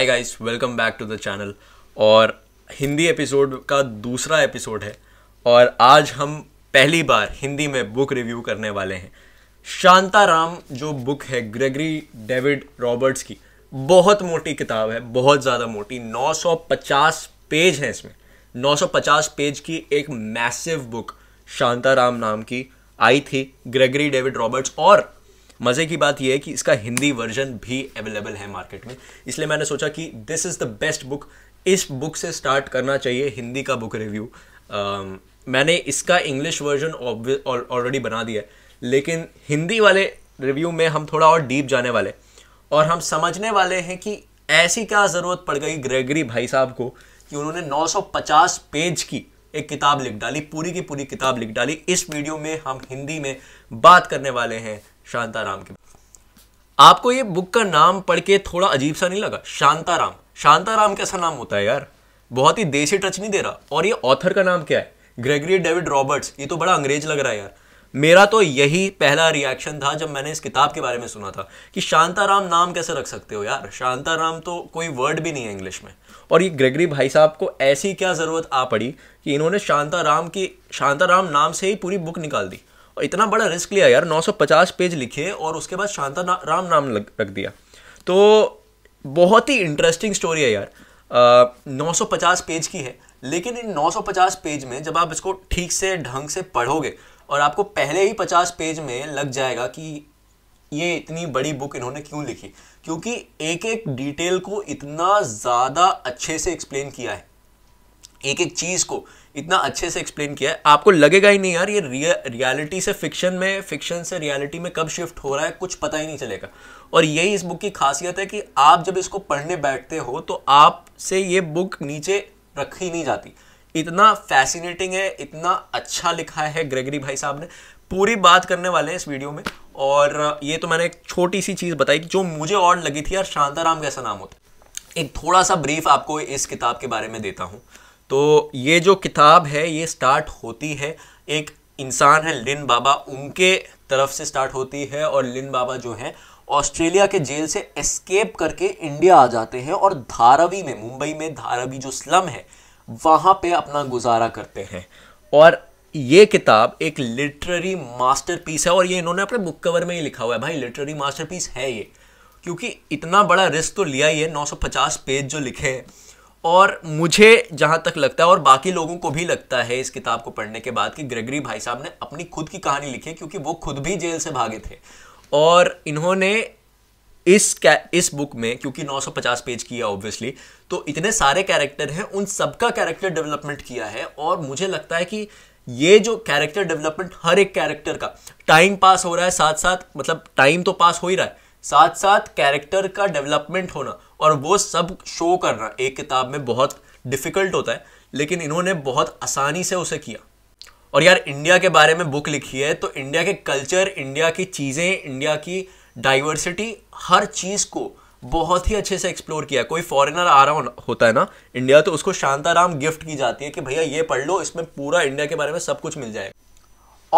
hi guys welcome back to the channel और Hindi episode का दूसरा एपिसोड है और आज हम पहली बार हिंदी में बुक रिव्यू करने वाले हैं शांताराम जो बुक है ग्रेगरी डेविड रॉबर्ट्स की बहुत मोटी किताब है बहुत ज़्यादा मोटी 950 पेज है इसमें 950 पेज की एक मैसिव बुक शांताराम नाम की आई थी ग्रेगरी डेविड रॉबर्ट्स और मज़े की बात यह है कि इसका हिंदी वर्जन भी अवेलेबल है मार्केट में इसलिए मैंने सोचा कि this is the best book इस बुक से स्टार्ट करना चाहिए हिंदी का बुक रिव्यू uh, मैंने इसका इंग्लिश वर्जन ऑलरेडी बना दिया है लेकिन हिंदी वाले रिव्यू में हम थोड़ा और डीप जाने वाले और हम समझने वाले हैं कि ऐसी क्या ज़रूरत पड़ गई ग्रेगरी भाई साहब को कि उन्होंने 950 पेज की एक किताब लिख डाली पूरी की पूरी किताब लिख डाली इस वीडियो में हम हिंदी में बात करने वाले हैं शांताराम की आपको ये बुक का नाम पढ़ के थोड़ा अजीब सा नहीं लगा शांताराम शांताराम कैसा नाम होता है यार बहुत ही देसी टच नहीं दे रहा और ये ऑथर का नाम क्या है ग्रेगरी डेविड रॉबर्ट्स ये तो बड़ा अंग्रेज लग रहा है यार मेरा तो यही पहला रिएक्शन था जब मैंने इस किताब के बारे में सुना था कि शांताराम नाम कैसे रख सकते हो यार शांताराम तो कोई वर्ड भी नहीं है इंग्लिश में और ये ग्रेगरी भाई साहब को ऐसी क्या ज़रूरत आ पड़ी कि इन्होंने शांताराम की शांताराम नाम से ही पूरी बुक निकाल दी इतना बड़ा रिस्क लिया यार 950 पेज लिखे और उसके बाद शांता ना, राम नाम लग, रख दिया तो बहुत ही इंटरेस्टिंग स्टोरी है यार नौ सौ पेज की है लेकिन इन 950 पेज में जब आप इसको ठीक से ढंग से पढ़ोगे और आपको पहले ही 50 पेज में लग जाएगा कि ये इतनी बड़ी बुक इन्होंने क्यों लिखी क्योंकि एक एक डिटेल को इतना ज़्यादा अच्छे से एक्सप्लेन किया है एक एक चीज़ को इतना अच्छे से एक्सप्लेन किया है आपको लगेगा ही नहीं यार ये रियलिटी से फिक्शन में फिक्शन से रियलिटी में कब शिफ्ट हो रहा है कुछ पता ही नहीं चलेगा और यही इस बुक की खासियत है कि आप जब इसको पढ़ने बैठते हो तो आपसे ये बुक नीचे रखी नहीं जाती इतना फैसिनेटिंग है इतना अच्छा लिखा है ग्रेगरी भाई साहब ने पूरी बात करने वाले हैं इस वीडियो में और ये तो मैंने एक छोटी सी चीज़ बताई कि जो मुझे और लगी थी यार शांताराम कैसा नाम होता एक थोड़ा सा ब्रीफ आपको इस किताब के बारे में देता हूँ तो ये जो किताब है ये स्टार्ट होती है एक इंसान है लिन बाबा उनके तरफ से स्टार्ट होती है और लिन बाबा जो है ऑस्ट्रेलिया के जेल से एस्केप करके इंडिया आ जाते हैं और धारावी में मुंबई में धारावी जो स्लम है वहाँ पे अपना गुजारा करते हैं और ये किताब एक लिटरेरी मास्टरपीस है और ये इन्होंने अपने बुक कवर में ही लिखा हुआ है भाई लिटरेरी मास्टरपीस है ये क्योंकि इतना बड़ा रिस्क तो लिया ही है 950 पेज जो लिखे हैं और मुझे जहाँ तक लगता है और बाकी लोगों को भी लगता है इस किताब को पढ़ने के बाद कि ग्रेगरी भाई साहब ने अपनी खुद की कहानी लिखी क्योंकि वो खुद भी जेल से भागे थे और इन्होंने इस इस बुक में क्योंकि 950 पेज की है ऑब्वियसली तो इतने सारे कैरेक्टर हैं उन सबका कैरेक्टर डेवलपमेंट किया है और मुझे लगता है कि ये जो कैरेक्टर डेवलपमेंट हर एक कैरेक्टर का टाइम पास हो रहा है साथ साथ मतलब टाइम तो पास हो ही रहा है साथ साथ कैरेक्टर का डेवलपमेंट होना और वो सब शो करना एक किताब में बहुत डिफ़िकल्ट होता है लेकिन इन्होंने बहुत आसानी से उसे किया और यार इंडिया के बारे में बुक लिखी है तो इंडिया के कल्चर इंडिया की चीज़ें इंडिया की डाइवर्सिटी हर चीज़ को बहुत ही अच्छे से एक्सप्लोर किया कोई फॉरेनर आ रहा होता है ना इंडिया तो उसको शांताराम गिफ्ट की जाती है कि भैया ये पढ़ लो इसमें पूरा इंडिया के बारे में सब कुछ मिल जाए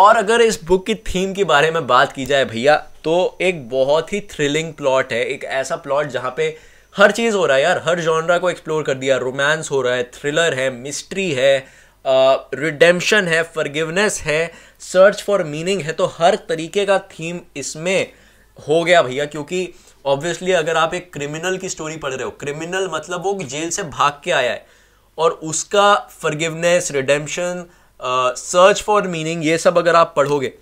और अगर इस बुक की थीम के बारे में बात की जाए भैया तो एक बहुत ही थ्रिलिंग प्लॉट है एक ऐसा प्लॉट जहाँ पे हर चीज़ हो रहा है यार हर जॉनरा को एक्सप्लोर कर दिया रोमांस हो रहा है थ्रिलर है मिस्ट्री है रिडेम्पशन uh, है फॉरगिवनेस है सर्च फॉर मीनिंग है तो हर तरीके का थीम इसमें हो गया भैया क्योंकि ऑब्वियसली अगर आप एक क्रिमिनल की स्टोरी पढ़ रहे हो क्रिमिनल मतलब वो जेल से भाग के आया है और उसका forgiveness redemption search for meaning ये सब अगर आप पढ़ोगे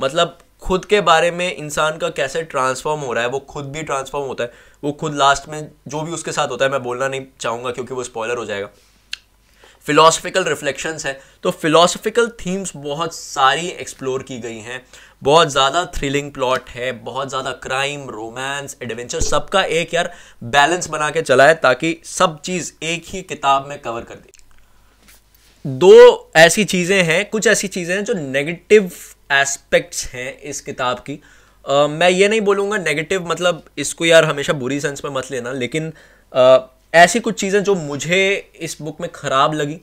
मतलब खुद के बारे में इंसान का कैसे ट्रांसफॉर्म हो रहा है वो खुद भी ट्रांसफॉर्म होता है वो खुद लास्ट में जो भी उसके साथ होता है मैं बोलना नहीं चाहूँगा क्योंकि वो स्पॉयलर हो जाएगा फिलोसफिकल रिफ्लेक्शंस हैं तो फिलोसफिकल थीम्स बहुत सारी एक्सप्लोर की गई हैं बहुत ज़्यादा थ्रिलिंग प्लॉट है बहुत ज़्यादा क्राइम रोमांस एडवेंचर सबका एक यार बैलेंस बना के चला है ताकि सब चीज़ एक ही किताब में कवर कर दी दो ऐसी चीज़ें हैं कुछ ऐसी चीज़ें हैं जो नेगेटिव एस्पेक्ट्स हैं इस किताब की uh, मैं ये नहीं बोलूँगा नेगेटिव मतलब इसको यार हमेशा बुरी सेंस में मत लेना लेकिन uh, ऐसी कुछ चीज़ें जो मुझे इस बुक में ख़राब लगी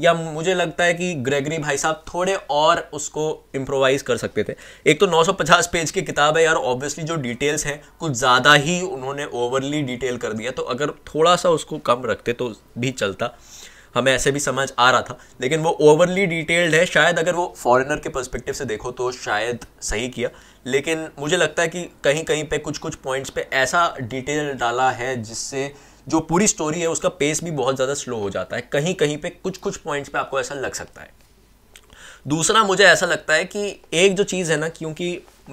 या मुझे लगता है कि ग्रेगरी भाई साहब थोड़े और उसको इम्प्रोवाइज़ कर सकते थे एक तो 950 पेज की किताब है यार ऑब्वियसली जो डिटेल्स हैं कुछ ज़्यादा ही उन्होंने ओवरली डिटेल कर दिया तो अगर थोड़ा सा उसको कम रखते तो भी चलता हमें ऐसे भी समझ आ रहा था लेकिन वो ओवरली डिटेल्ड है शायद अगर वो फॉरेनर के पर्सपेक्टिव से देखो तो शायद सही किया लेकिन मुझे लगता है कि कहीं कहीं पे कुछ कुछ पॉइंट्स पे ऐसा डिटेल डाला है जिससे जो पूरी स्टोरी है उसका पेस भी बहुत ज़्यादा स्लो हो जाता है कहीं कहीं पे कुछ कुछ पॉइंट्स पे आपको ऐसा लग सकता है दूसरा मुझे ऐसा लगता है कि एक जो चीज़ है ना क्योंकि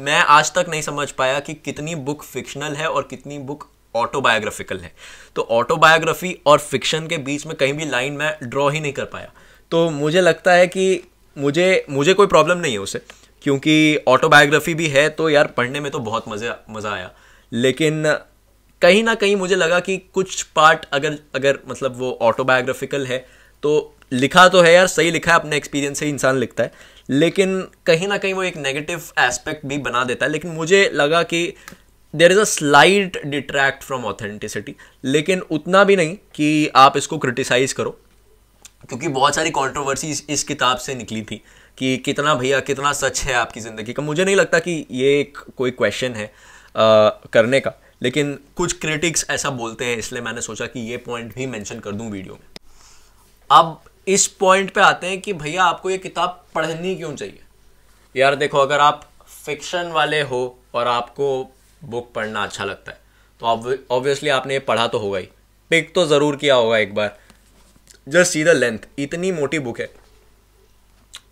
मैं आज तक नहीं समझ पाया कि कितनी बुक फिक्शनल है और कितनी बुक ऑटोबायोग्राफिकल है तो ऑटोबायोग्राफी और फिक्शन के बीच में कहीं भी लाइन मैं ड्रॉ ही नहीं कर पाया तो मुझे लगता है कि मुझे मुझे कोई प्रॉब्लम नहीं है उसे क्योंकि ऑटोबायोग्राफी भी है तो यार पढ़ने में तो बहुत मज़े मज़ा आया लेकिन कहीं ना कहीं मुझे लगा कि कुछ पार्ट अगर अगर मतलब वो ऑटोबायोग्राफिकल है तो लिखा तो है यार सही लिखा है अपने एक्सपीरियंस से इंसान लिखता है लेकिन कहीं ना कहीं वो एक नेगेटिव एस्पेक्ट भी बना देता है लेकिन मुझे लगा कि there is a slight detract from authenticity लेकिन उतना भी नहीं कि आप इसको क्रिटिसाइज़ करो क्योंकि बहुत सारी कॉन्ट्रोवर्सीज इस किताब से निकली थी कि कितना भैया कितना सच है आपकी ज़िंदगी का मुझे नहीं लगता कि ये एक कोई क्वेश्चन है आ, करने का लेकिन कुछ क्रिटिक्स ऐसा बोलते हैं इसलिए मैंने सोचा कि ये पॉइंट भी मेंशन कर दूं वीडियो में अब इस पॉइंट पे आते हैं कि भैया आपको ये किताब पढ़नी क्यों चाहिए यार देखो अगर आप फिक्शन वाले हो और आपको बुक पढ़ना अच्छा लगता है तो ऑब्वियसली आपने ये पढ़ा तो होगा ही पिक तो ज़रूर किया होगा एक बार जस्ट द लेंथ इतनी मोटी बुक है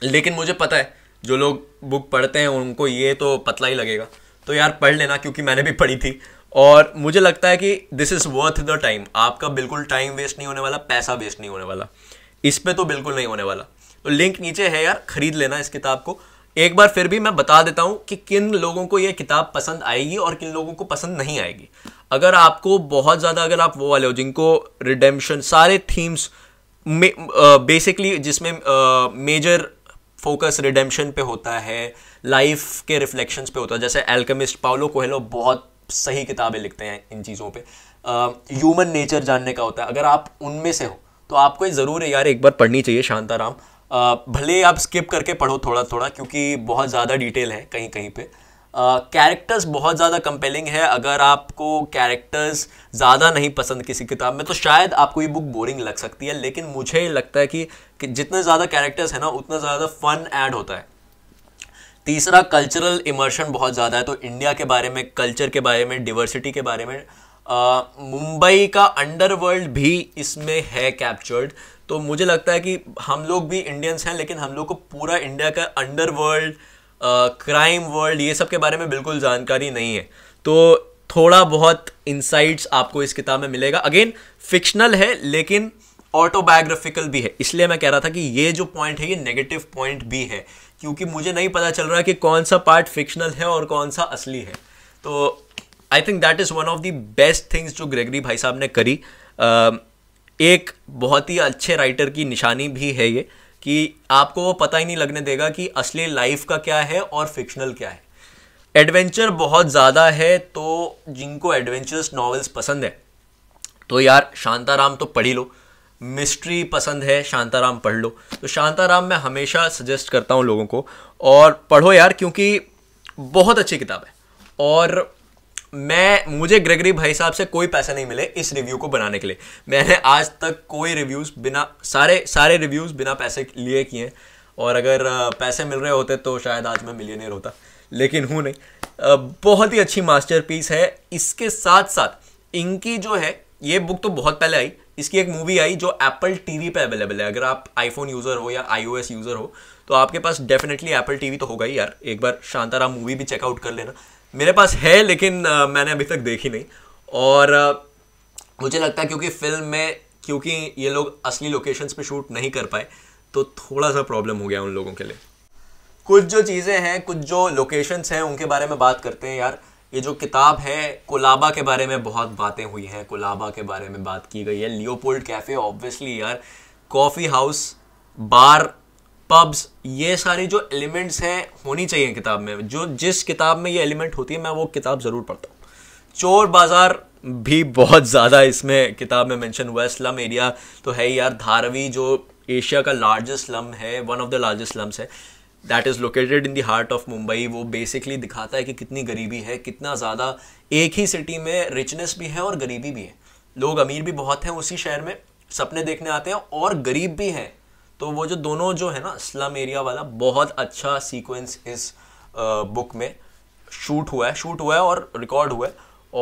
लेकिन मुझे पता है जो लोग बुक पढ़ते हैं उनको ये तो पतला ही लगेगा तो यार पढ़ लेना क्योंकि मैंने भी पढ़ी थी और मुझे लगता है कि this is worth the time आपका बिल्कुल टाइम वेस्ट नहीं होने वाला पैसा वेस्ट नहीं होने वाला इस पर तो बिल्कुल नहीं होने वाला तो लिंक नीचे है यार खरीद लेना इस किताब को एक बार फिर भी मैं बता देता हूँ कि किन लोगों को यह किताब पसंद आएगी और किन लोगों को पसंद नहीं आएगी अगर आपको बहुत ज़्यादा अगर आप वो वाले हो जिनको रिडेम्पशन सारे थीम्स बेसिकली जिसमें मेजर फोकस रिडेम्पशन पे होता है लाइफ के रिफ्लेक्शंस पे होता है जैसे एल्केमिस्ट पाउलो कोहेलो बहुत सही किताबें लिखते हैं इन चीज़ों पे ह्यूमन नेचर जानने का होता है अगर आप उनमें से हो तो आपको ज़रूर है यार एक बार पढ़नी चाहिए शांताराम भले आप स्किप करके पढ़ो थोड़ा थोड़ा क्योंकि बहुत ज़्यादा डिटेल है कहीं कहीं पे कैरेक्टर्स uh, बहुत ज़्यादा कंपेलिंग है अगर आपको कैरेक्टर्स ज़्यादा नहीं पसंद किसी किताब में तो शायद आपको ये बुक बोरिंग लग सकती है लेकिन मुझे लगता है कि, कि जितने ज़्यादा कैरेक्टर्स हैं ना उतना ज़्यादा फन ऐड होता है तीसरा कल्चरल इमर्शन बहुत ज़्यादा है तो इंडिया के बारे में कल्चर के बारे में डिवर्सिटी के बारे में मुंबई का अंडरवर्ल्ड भी इसमें है कैप्चर्ड तो मुझे लगता है कि हम लोग भी इंडियंस हैं लेकिन हम लोग को पूरा इंडिया का अंडर वर्ल्ड क्राइम वर्ल्ड ये सब के बारे में बिल्कुल जानकारी नहीं है तो थोड़ा बहुत इंसाइट्स आपको इस किताब में मिलेगा अगेन फिक्शनल है लेकिन ऑटोबायोग्राफिकल भी है इसलिए मैं कह रहा था कि ये जो पॉइंट है ये नेगेटिव पॉइंट भी है क्योंकि मुझे नहीं पता चल रहा कि कौन सा पार्ट फिक्शनल है और कौन सा असली है तो I think that is one of the best things जो ग्रेगरी भाई साहब ने करी uh, एक बहुत ही अच्छे राइटर की निशानी भी है ये कि आपको वो पता ही नहीं लगने देगा कि असली लाइफ का क्या है और फिक्शनल क्या है एडवेंचर बहुत ज़्यादा है तो जिनको एडवेंचरस नॉवेल्स पसंद है तो यार शांताराम तो पढ़ ही लो मिस्ट्री पसंद है शांताराम पढ़ लो तो शांताराम मैं हमेशा सजेस्ट करता हूँ लोगों को और पढ़ो यार क्योंकि बहुत अच्छी किताब है और मैं मुझे ग्रेगरी भाई साहब से कोई पैसे नहीं मिले इस रिव्यू को बनाने के लिए मैंने आज तक कोई रिव्यूज़ बिना सारे सारे रिव्यूज़ बिना पैसे लिए किए हैं और अगर पैसे मिल रहे होते तो शायद आज मैं मिलियनियर होता लेकिन हूँ नहीं बहुत ही अच्छी मास्टर है इसके साथ साथ इनकी जो है ये बुक तो बहुत पहले आई इसकी एक मूवी आई जो एप्पल टीवी पे अवेलेबल है अगर आप आईफोन यूज़र हो या आईओएस यूज़र हो तो आपके पास डेफिनेटली एप्पल टीवी तो होगा ही यार एक बार शांताराम मूवी भी चेकआउट कर लेना मेरे पास है लेकिन आ, मैंने अभी तक देखी नहीं और आ, मुझे लगता है क्योंकि फिल्म में क्योंकि ये लोग असली लोकेशंस पे शूट नहीं कर पाए तो थोड़ा सा प्रॉब्लम हो गया उन लोगों के लिए कुछ जो चीज़ें हैं कुछ जो लोकेशंस हैं उनके बारे में बात करते हैं यार ये जो किताब है कोलाबा के बारे में बहुत बातें हुई हैं कोलाबा के बारे में बात की गई है लियोपोल्ड कैफ़े ऑब्वियसली यार कॉफ़ी हाउस बार पब्स ये सारी जो एलिमेंट्स हैं होनी चाहिए किताब में जो जिस किताब में ये एलिमेंट होती है मैं वो किताब ज़रूर पढ़ता हूँ चोर बाज़ार भी बहुत ज़्यादा इसमें किताब में मेंशन हुआ है स्लम एरिया तो है यार धारवी जो एशिया का लार्जेस्ट स्लम है one of the largest slums है that is located in the heart of Mumbai वो बेसिकली दिखाता है कि कितनी गरीबी है कितना ज़्यादा एक ही सिटी में रिचनेस भी है और गरीबी भी है लोग अमीर भी बहुत हैं उसी शहर में सपने देखने आते हैं और गरीब भी हैं तो वो जो दोनों जो है ना स्लम एरिया वाला बहुत अच्छा सीक्वेंस इस बुक में शूट हुआ है शूट हुआ है और रिकॉर्ड हुआ है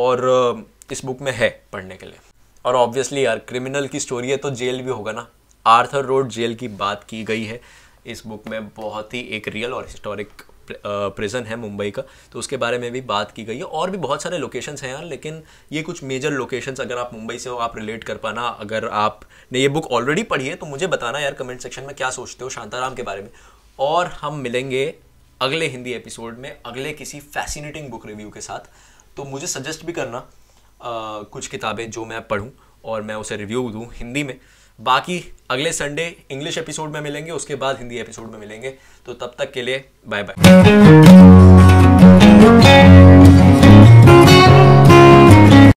और इस बुक में है पढ़ने के लिए और ऑब्वियसली यार क्रिमिनल की स्टोरी है तो जेल भी होगा ना आर्थर रोड जेल की बात की गई है इस बुक में बहुत ही एक रियल और हिस्टोरिक प्रिजन है मुंबई का तो उसके बारे में भी बात की गई है और भी बहुत सारे लोकेशंस हैं यार लेकिन ये कुछ मेजर लोकेशंस अगर आप मुंबई से हो आप रिलेट कर पाना अगर आपने ये बुक ऑलरेडी पढ़ी है तो मुझे बताना यार कमेंट सेक्शन में क्या सोचते हो शांताराम के बारे में और हम मिलेंगे अगले हिंदी एपिसोड में अगले किसी फैसिनेटिंग बुक रिव्यू के साथ तो मुझे सजेस्ट भी करना आ, कुछ किताबें जो मैं पढ़ूँ और मैं उसे रिव्यू दूँ हिंदी में बाकी अगले संडे इंग्लिश एपिसोड में मिलेंगे उसके बाद हिंदी एपिसोड में मिलेंगे तो तब तक के लिए बाय बाय